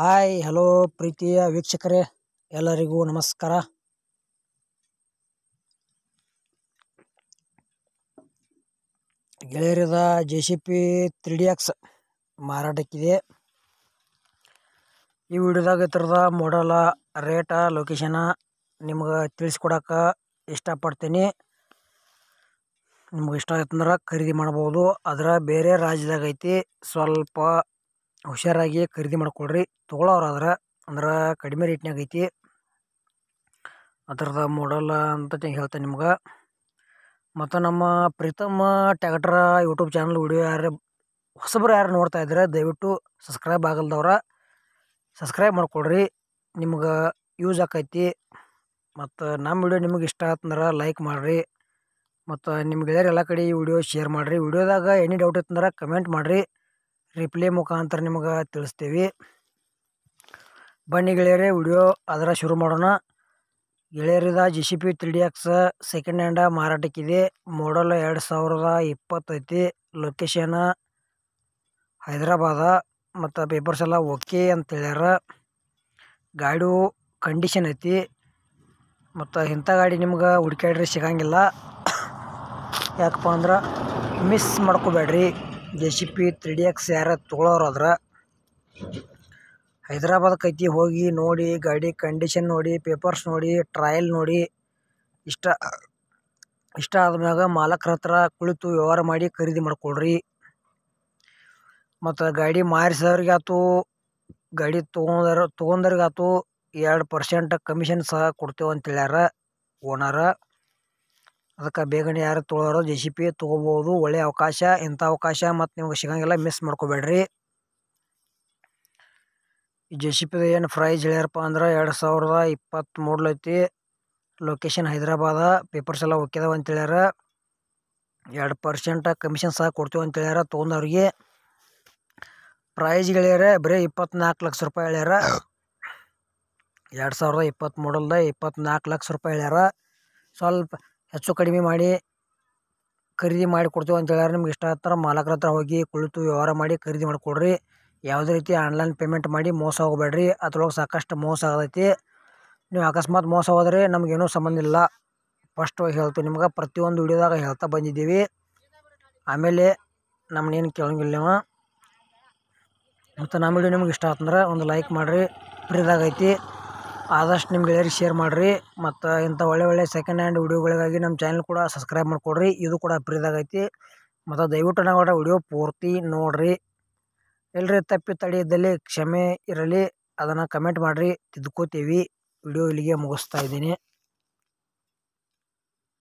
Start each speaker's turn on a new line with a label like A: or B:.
A: hi hello ಪ್ರೀತಿಯ ವೀಕ್ಷಕರೇ ಎಲ್ಲರಿಗೂ ನಮಸ್ಕಾರ ಗೆಳೆಯರದ J C B three D X ಮಾರಾಟಕ್ಕಿದೆ ಈ ವಿಡಿಯೋದಾಗ ಥರದ ಮಾಡಲ ರೇಟ ಲೊಕೇಶನ ನಿಮ್ಗೆ ತಿಳಿಸ್ಕೊಡಕ್ಕೆ ಇಷ್ಟಪಡ್ತೀನಿ ನಿಮ್ಗೆ ಇಷ್ಟ ಆಯ್ತಂದ್ರೆ ಖರೀದಿ ಮಾಡ್ಬೋದು ಅದರ ಬೇರೆ ರಾಜ್ಯದಾಗ ಐತಿ ಸ್ವಲ್ಪ ಹುಷಾರಾಗಿ ಖರೀದಿ ಮಾಡ್ಕೊಳ್ರಿ ತೊಗೊಳೋರಾದ್ರೆ ಅಂದ್ರೆ ಕಡಿಮೆ ರೇಟ್ನಾಗ ಐತಿ ಅದರದ ಮಾಡಲ್ಲ ಅಂತ ಹೇಳ್ತೇನೆ ನಿಮ್ಗೆ ಮತ್ತು ನಮ್ಮ Preetam tractor YouTube channel video ಯಾರು ಹೊಸಬ್ರು ಯಾರು ನೋಡ್ತಾ ಇದ್ರೆ ದಯವಿಟ್ಟು ಸಬ್ಸ್ಕ್ರೈಬ್ ಆಗಲ್ದವ್ರ ಸಬ್ಸ್ಕ್ರೈಬ್ ಮಾಡ್ಕೊಳ್ರಿ ನಿಮ್ಗೆ ಯೂಸ್ ಆಕೈತಿ ಮತ್ತು ನಮ್ಮ ವಿಡಿಯೋ ನಿಮಗೆ ಇಷ್ಟ ಆತಂದ್ರೆ ಲೈಕ್ ಮಾಡಿರಿ ಮತ್ತು ನಿಮ್ಗೆ ಎಲ್ಲ ಕಡೆ ಈ ವಿಡಿಯೋ ಶೇರ್ ಮಾಡಿರಿ ವಿಡಿಯೋದಾಗ ಎನಿ ಡೌಟ್ ಇತ್ತಂದ್ರೆ ಕಮೆಂಟ್ ಮಾಡಿರಿ ರಿಪ್ಲೇ ಮುಖಾಂತರ ನಿಮ್ಗೆ ತಿಳಿಸ್ತೀವಿ ಬನ್ನಿ ಗೆಳೆಯರೇ ವಿಡಿಯೋ ಅದರ ಶುರು ಮಾಡೋಣ ಗೆಳೆಯರಿದ J C B three D X second hand ಮಾರಾಟಕ್ಕಿದೆ ಮಾಡಲ್ ಎರಡು ಸಾವಿರದ ಇಪ್ಪತ್ತೈತಿ ಲೊಕೇಶನ್ ಹೈದ್ರಾಬಾದ ಮತ್ತು ಪೇಪರ್ಸ್ ಎಲ್ಲ ಓಕೆ ಅಂತ ಹೇಳ್ಯಾರ ಗಾಡಿ ಕಂಡೀಷನ್ ಐತಿ ಮತ್ತು ಇಂಥ ಗಾಡಿ ನಿಮ್ಗೆ ಹುಡುಕಾಡ್ರಿ ಸಿಗಂಗಿಲ್ಲ ಯಾಕಪ್ಪ ಅಂದ್ರೆ ಮಿಸ್ ಮಾಡ್ಕೋಬೇಡ್ರಿ J C B three D X ಯಾರು ತೊಗೊಳೋರಾದ್ರೆ ಹೈದ್ರಾಬಾದ್ ಐತಿ ಹೋಗಿ ನೋಡಿ ಗಾಡಿ ಕಂಡೀಷನ್ ನೋಡಿ ಪೇಪರ್ಸ್ ನೋಡಿ ಟ್ರಯಲ್ ನೋಡಿ ಇಷ್ಟ ಇಷ್ಟ ಆದ್ಮ್ಯಾಗ ಮಾಲಕ್ರ ಹತ್ರ ಕುಳಿತು ವ್ಯವಹಾರ ಮಾಡಿ ಖರೀದಿ ಮಾಡ್ಕೊಳ್ರಿ ಮತ್ತು ಗಾಡಿ ಆಯ್ತು ಗಾಡಿ ತೊಗೊಂಡರ್ ಆಯ್ತು ಎರಡು ಪರ್ಸೆಂಟ್ ಕಮಿಷನ್ ಸಹ ಕೊಡ್ತೇವೆ ಅಂತ ಹೇಳ್ಯಾರ ಓನರ ಅದಕ್ಕೆ ಬೇಗನೆ ಯಾರು ತೊಗೊಳೋರು ಜೆ ಸಿ ಪಿ ತೊಗೋಬೋದು ಒಳ್ಳೆಯ ಅವಕಾಶ ಇಂಥ ಅವಕಾಶ ಮತ್ತು ನಿಮ್ಗೆ ಸಿಗೋಂಗಿಲ್ಲ ಮಿಸ್ ಮಾಡ್ಕೊಬೇಡ್ರಿ ಈ ಜೆ ಸಿ ಬಿದು ಏನು ಪ್ರೈಸ್ ಹೇಳ್ಯಾರಪ್ಪ ಅಂದ್ರೆ ಎರಡು ಸಾವಿರದ ಇಪ್ಪತ್ತು ಮೂಡ್ಲೈತಿ ಲೊಕೇಶನ್ ಹೈದ್ರಾಬಾದ ಪೇಪರ್ಸ್ ಎಲ್ಲ ಒಕ್ಕಿದಾವ ಅಂತೇಳ್ಯಾರ ಎರಡು ಪರ್ಸೆಂಟ್ ಕಮಿಷನ್ ಸಹ ಕೊಡ್ತೀವಿ ಅಂತ ತೊಗೊಂಡವ್ರಿಗೆ ಪ್ರೈಜ್ ಹೇಳ್ಯಾರ ಬರೀ ಇಪ್ಪತ್ನಾಲ್ಕು ಲಕ್ಷ ರೂಪಾಯಿ ಹೇಳ್ಯಾರ ಎರಡು ಸಾವಿರದ ಇಪ್ಪತ್ತು ಮೂಡಲ್ದ ಲಕ್ಷ ರೂಪಾಯಿ ಹೇಳ್ಯಾರ ಸ್ವಲ್ಪ ಹೆಚ್ಚು ಕಡಿಮೆ ಮಾಡಿ ಖರೀದಿ ಮಾಡಿ ಕೊಡ್ತೀವಿ ಅಂತ ಹೇಳ್ಯಾರ ನಿಮ್ಗೆ ಇಷ್ಟ ಆದ ಥರ ಮಾಲಕ್ರ ಹತ್ರ ಹೋಗಿ ಕುಳಿತು ವ್ಯವಹಾರ ಮಾಡಿ ಖರೀದಿ ಮಾಡಿಕೊಡ್ರಿ ಯಾವುದೇ ರೀತಿ ಆನ್ಲೈನ್ ಪೇಮೆಂಟ್ ಮಾಡಿ ಮೋಸ ಹೋಗಬೇಡ್ರಿ ಅದ್ರೊಳಗೆ ಸಾಕಷ್ಟು ಮೋಸ ಆಗೈತಿ ನೀವು ಅಕಸ್ಮಾತ್ ಮೋಸ ಹೋದರೆ ನಮಗೇನೂ ಸಂಬಂಧ ಇಲ್ಲ ಫಸ್ಟ್ ಹೇಳ್ತೀವಿ ನಿಮ್ಗೆ ಪ್ರತಿಯೊಂದು ವಿಡಿಯೋದಾಗ ಹೇಳ್ತಾ ಬಂದಿದ್ದೀವಿ ಆಮೇಲೆ ನಮ್ಮನ್ನೇನು ಕೇಳೋಂಗಿಲ್ಲ ನೀವು ಮತ್ತು ನಮ್ಮ ವಿಡಿಯೋ ನಿಮ್ಗೆ ಇಷ್ಟ ಆತಂದ್ರೆ ಒಂದು ಲೈಕ್ ಮಾಡಿರಿ ಫ್ರೀದಾಗೈತಿ ಆದಷ್ಟು ನಿಮ್ಮ ಗೆಳೆಯರಿಗೆ ಶೇರ್ ಮಾಡಿರಿ ಮತ್ತು ಇಂಥ ಒಳ್ಳೆ ಒಳ್ಳೆ ಸೆಕೆಂಡ್ ಹ್ಯಾಂಡ್ ವಿಡಿಯೋಗಳಿಗಾಗಿ ನಮ್ಮ ಚಾನಲ್ ಕೂಡ ಸಬ್ಸ್ಕ್ರೈಬ್ ಮಾಡಿಕೊಡ್ರಿ ಇದು ಕೂಡ ಫ್ರೀದಾಗೈತಿ ಮತ್ತು ದಯವಿಟ್ಟು ನಾವು ವಿಡಿಯೋ ಪೂರ್ತಿ ನೋಡಿರಿ ಎಲ್ಲರಿ ತಪ್ಪಿ ತಡೆ ಇದ್ದಲ್ಲಿ ಕ್ಷಮೆ ಇರಲಿ ಅದನ್ನು ಕಮೆಂಟ್ ಮಾಡಿರಿ ತಿದ್ಕೋತೀವಿ ವಿಡಿಯೋ ಇಲ್ಲಿಗೆ ಮುಗಿಸ್ತಾ ಇದ್ದೀನಿ